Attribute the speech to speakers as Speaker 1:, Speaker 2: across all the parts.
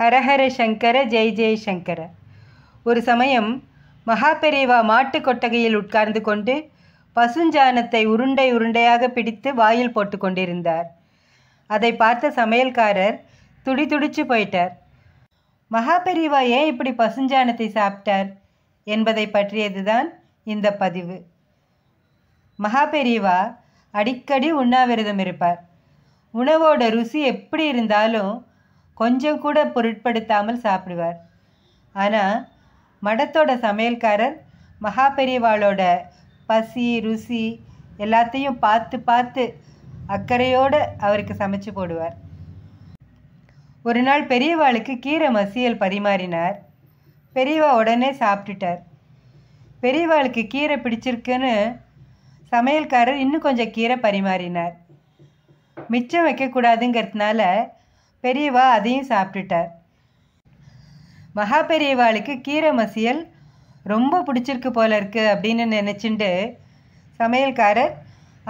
Speaker 1: ஹரஹர சங்கர ஜெய் ஜெய் சங்கர ஒரு சமயம் மகாபெரிவா மாட்டு கொட்டகையில் உட்கார்ந்து கொண்டு பசுஞ்சாணத்தை உருண்டை உருண்டையாக பிடித்து வாயில் போட்டு கொண்டிருந்தார் அதை பார்த்த சமையல்காரர் துடி துடிச்சு போயிட்டார் மகாபெரிவா ஏன் இப்படி பசுஞ்சாணத்தை சாப்பிட்டார் என்பதை பற்றியதுதான் இந்த பதிவு மகாபெரிவா அடிக்கடி உண்ணாவிரதம் இருப்பார் உணவோட ருசி எப்படி இருந்தாலும் கொஞ்சம் கூட பொருட்படுத்தாமல் சாப்பிடுவார் ஆனால் மடத்தோட சமையல்காரர் மகா பெரியவாளோட பசி ருசி எல்லாத்தையும் பார்த்து பார்த்து அக்கறையோடு அவருக்கு சமைச்சு போடுவார் ஒரு நாள் பெரியவாளுக்கு கீரை மசியல் பரிமாறினார் பெரியவா உடனே சாப்பிட்டுட்டார் பெரியவாளுக்கு கீரை பிடிச்சிருக்குன்னு சமையல்காரர் இன்னும் கொஞ்சம் கீரை பரிமாறினார் மிச்சம் வைக்கக்கூடாதுங்கிறதுனால பெரியவா அதையும் சாப்பிட்டுட்டார் மகா பெரியவாளுக்கு கீரை மசியல் ரொம்ப பிடிச்சிருக்கு போல இருக்கு அப்படின்னு நினச்சிண்டு சமையல்காரர்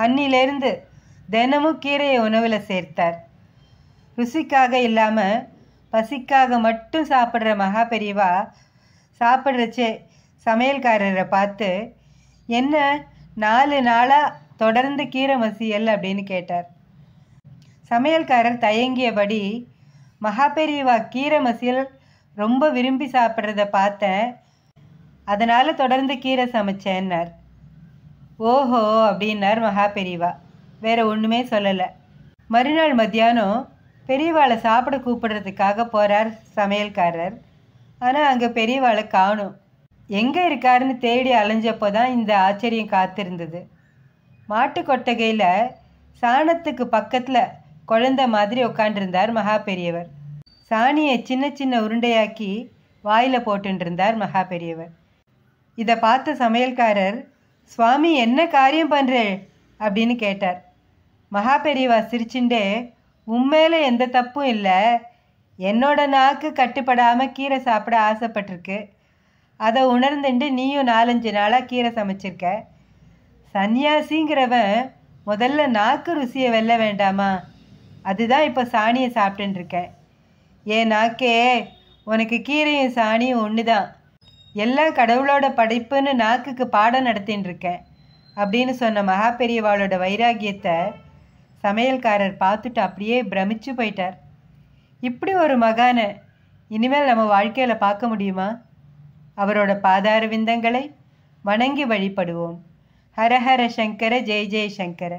Speaker 1: அன்னிலேருந்து தினமும் கீரையை உணவில் சேர்த்தார் ருசிக்காக இல்லாமல் பசிக்காக மட்டும் சாப்பிட்ற மகா பெரியவா சாப்பிட்றச்சே சமையல்காரரை பார்த்து என்ன நாலு நாளாக தொடர்ந்து கீரை மசியல் அப்படின்னு கேட்டார் சமையல்காரர் தயங்கியபடி மகாபெரிவா கீரை மசியல் ரொம்ப விரும்பி சாப்பிட்றத பார்த்தேன் அதனால் தொடர்ந்து கீரை சமைச்சேன்னார் ஓஹோ அப்படின்னார் மகாபெரிவா வேற ஒன்றுமே சொல்லலை மறுநாள் மத்தியானம் பெரியவாளை சாப்பிட கூப்பிடுறதுக்காக போகிறார் சமையல்காரர் ஆனால் அங்கே பெரியவாளை காணும் எங்கே இருக்காருன்னு தேடி அலைஞ்சப்போ தான் இந்த ஆச்சரியம் காத்திருந்தது மாட்டு கொட்டகையில் சாணத்துக்கு பக்கத்தில் குழந்த மாதிரி உட்காண்டிருந்தார் மகா பெரியவர் சாணியை சின்ன சின்ன உருண்டையாக்கி வாயில் போட்டுருந்தார் மகா பெரியவர் இதை பார்த்த சமையல்காரர் சுவாமி என்ன காரியம் பண்ணுறே அப்படின்னு கேட்டார் மகா பெரியவா சிரிச்சுண்டே உண்மையில் எந்த தப்பும் இல்லை என்னோட நாக்கு கட்டுப்படாமல் கீரை சாப்பிட ஆசைப்பட்டிருக்கு அதை உணர்ந்துட்டு நீயும் நாலஞ்சு நாளாக கீரை சமைச்சிருக்க சன்னியாசிங்கிறவன் முதல்ல நாக்கு ருசியை வெல்ல வேண்டாமா அதுதான் இப்போ சாணியை சாப்பிட்டுருக்கேன் ஏன் நாக்கே உனக்கு கீரையும் சாணியும் ஒன்று தான் எல்லாம் கடவுளோட படைப்புன்னு நாக்குக்கு பாடம் நடத்தின்னு இருக்கேன் அப்படின்னு சொன்ன மகா பெரியவாளோட வைராகியத்தை சமையல்காரர் பார்த்துட்டு அப்படியே பிரமிச்சு போயிட்டார் இப்படி ஒரு மகானை இனிமேல் நம்ம வாழ்க்கையில் பார்க்க முடியுமா அவரோட பாதார விந்தங்களை வணங்கி வழிபடுவோம் ஹரஹர சங்கர ஜெய் ஜெய் சங்கரை